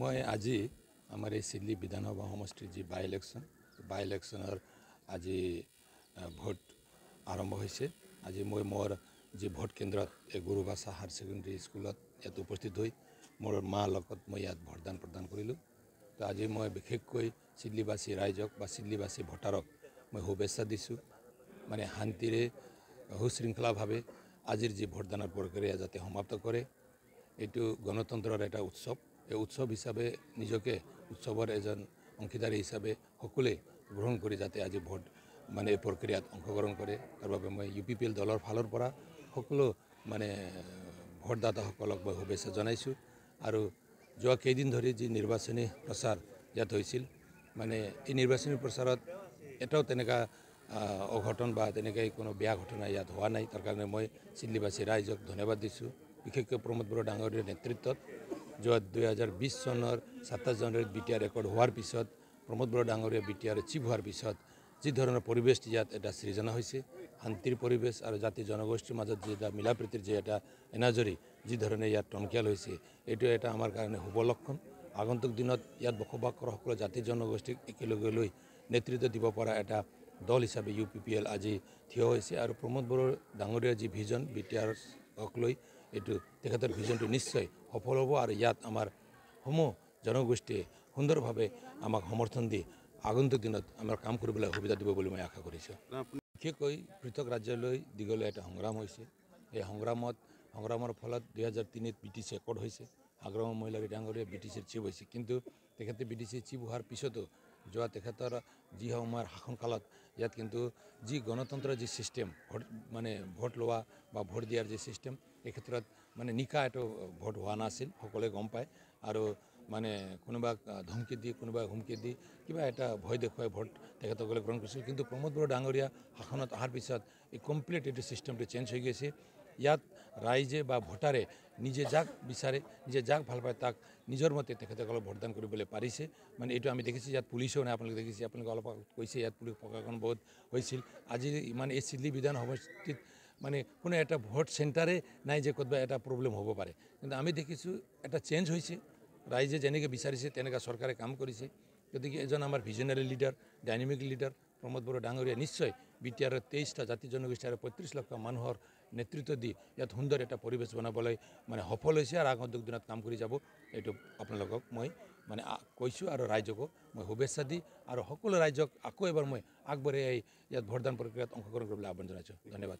মই আজি আমাৰ এই চিডলি বিধানসভা সমষ্টিৰ যি বাই ইলেকশ্যন বাই ইলেকশ্যনৰ আজি ভোট আৰম্ভ হৈছে আজি মই মোৰ যি ভোট কেন্দ্ৰত এই গুৰুভাষা হায়াৰ ছেকেণ্ডেৰী স্কুলত ইয়াত উপস্থিত হৈ মোৰ মা লগত মই ইয়াত ভোটদান প্ৰদান কৰিলোঁ তো আজি মই বিশেষকৈ চিডলিবাসী ৰাইজক বা চিডলিবাসী ভোটাৰক মই শুভেচ্ছা দিছোঁ মানে শান্তিৰে সুশৃংখলাভাৱে আজিৰ যি ভোটদানৰ প্ৰক্ৰিয়া যাতে সমাপ্ত কৰে এইটো গণতন্ত্ৰৰ এটা উৎসৱ এই উৎসৱ হিচাপে নিজকে উৎসৱৰ এজন অংশীদাৰী হিচাপে সকলোৱে গ্ৰহণ কৰি যাতে আজি ভোট মানে এই প্ৰক্ৰিয়াত অংশগ্ৰহণ কৰে তাৰ বাবে মই ইউ পি পি এল দলৰ ফালৰ পৰা সকলো মানে ভোটদাতাসকলক মই শুভেচ্ছা জনাইছোঁ আৰু যোৱা কেইদিন ধৰি যি নিৰ্বাচনী প্ৰচাৰ ইয়াত হৈছিল মানে এই নিৰ্বাচনী প্ৰচাৰত এটাও তেনেকুৱা অঘটন বা তেনেকৈ কোনো বেয়া ঘটনা ইয়াত হোৱা নাই তাৰ কাৰণে মই চিডলিবাসী ৰাইজক ধন্যবাদ দিছোঁ বিশেষকৈ প্ৰমোদ বড়ো ডাঙৰীয়াৰ নেতৃত্বত যোৱা দুই হাজাৰ বিছ চনৰ জানুৱাৰীত বি টি আৰ ৰেকৰ্ড হোৱাৰ পিছত প্ৰমোদ বৰা ডাঙৰীয়া বি টি আৰ চিফ হোৱাৰ পিছত যি ধৰণৰ পৰিৱেশ ইয়াত এটা সৃজনা হৈছে শান্তিৰ পৰিৱেশ আৰু জাতি জনগোষ্ঠীৰ মাজত যি এটা মিলা প্ৰীতিৰ যি এটা এনাজৰি যি ধৰণে ইয়াত টনকিয়াল হৈছে এইটো এটা আমাৰ কাৰণে শুভ লক্ষণ আগন্তুক দিনত ইয়াত বসবাস কৰা সকলো জাতি জনগোষ্ঠীক একেলগে লৈ নেতৃত্ব দিব পৰা এটা দল হিচাপে ইউ পি পি এল আজি থিয় হৈছে আৰু প্ৰমোদ বড়ো ডাঙৰীয়া যি ভিজন বি টি আৰক লৈ এইটো তেখেতৰ ভিজনটো নিশ্চয় সফল হ'ব আৰু ইয়াত আমাৰ সমূহ জনগোষ্ঠীয়ে সুন্দৰভাৱে আমাক সমৰ্থন দি আগন্তুক দিনত আমাৰ কাম কৰিবলৈ সুবিধা দিব বুলি মই আশা কৰিছোঁ বিশেষকৈ পৃথক ৰাজ্যলৈ দীঘলৈ এটা সংগ্ৰাম হৈছে এই সংগ্ৰামত সংগ্ৰামৰ ফলত দুহেজাৰ তিনিত ব্ৰিটিছ একৰ্ড হৈছে আগ্ৰহ মহিলাৰী ডাঙৰীয়া ব্ৰিটিছৰ চিফ হৈছে কিন্তু তেখেতে ব্ৰিটিছে চিফ হোৱাৰ পিছতো যোৱা তেখেতৰ যি সময়ৰ শাসনকালত ইয়াত কিন্তু যি গণতন্ত্ৰৰ যি ছিষ্টেম ভোট মানে ভোট লোৱা বা ভোট দিয়াৰ যি ছিষ্টেম এই ক্ষেত্ৰত মানে নিকা এইটো ভোট হোৱা নাছিল সকলোৱে গম পায় আৰু মানে কোনোবাক ধমকি দি কোনোবাই হুমকি দি কিবা এটা ভয় দেখুৱাই ভোট তেখেতসকলে গ্ৰহণ কৰিছিল কিন্তু প্ৰমোদ বড়ো ডাঙৰীয়া শাসনত অহাৰ পিছত এই কমপ্লিট এইটো ছিষ্টেমটো চেঞ্জ হৈ গৈছে ইয়াত ৰাইজে বা ভোটাৰে নিজে যাক বিচাৰে নিজে যাক ভাল পায় তাক নিজৰ মতে তেখেতসকলক ভোটদান কৰিবলৈ পাৰিছে মানে এইটো আমি দেখিছোঁ ইয়াত পুলিচেও নাই আপোনালোকে দেখিছে আপোনালোকে অলপ কৈছে ইয়াত পুলিচ প্ৰশাসন বহুত হৈছিল আজি ইমান এই চিডলি বিধান সমষ্টিত মানে কোনো এটা ভোট চেণ্টাৰে নাই যে ক'ৰবাত এটা প্ৰব্লেম হ'ব পাৰে কিন্তু আমি দেখিছোঁ এটা চেঞ্জ হৈছে ৰাইজে যেনেকৈ বিচাৰিছে তেনেকৈ চৰকাৰে কাম কৰিছে গতিকে এজন আমাৰ visionary leader dynamic leader Pramod Boro ডাঙৰীয়া নিশ্চয় বি টি আৰৰ তেইছটা জাতি জনগোষ্ঠী আৰু পঁয়ত্ৰিছ লক্ষ মানুহৰ নেতৃত্ব দি ইয়াত সুন্দৰ এটা পৰিৱেশ বনাবলৈ মানে সফল হৈছে আৰু আগন্তুক দিনত কাম কৰি যাব এইটো আপোনালোকক মই মানে কৈছোঁ আৰু ৰাইজকো মই শুভেচ্ছা দি আৰু সকলো ৰাইজক আকৌ এবাৰ মই আগবঢ়াই আহি ইয়াত ভোটদান প্ৰক্ৰিয়াত অংশগ্ৰহণ কৰিবলৈ আহ্বান জনাইছোঁ ধন্যবাদ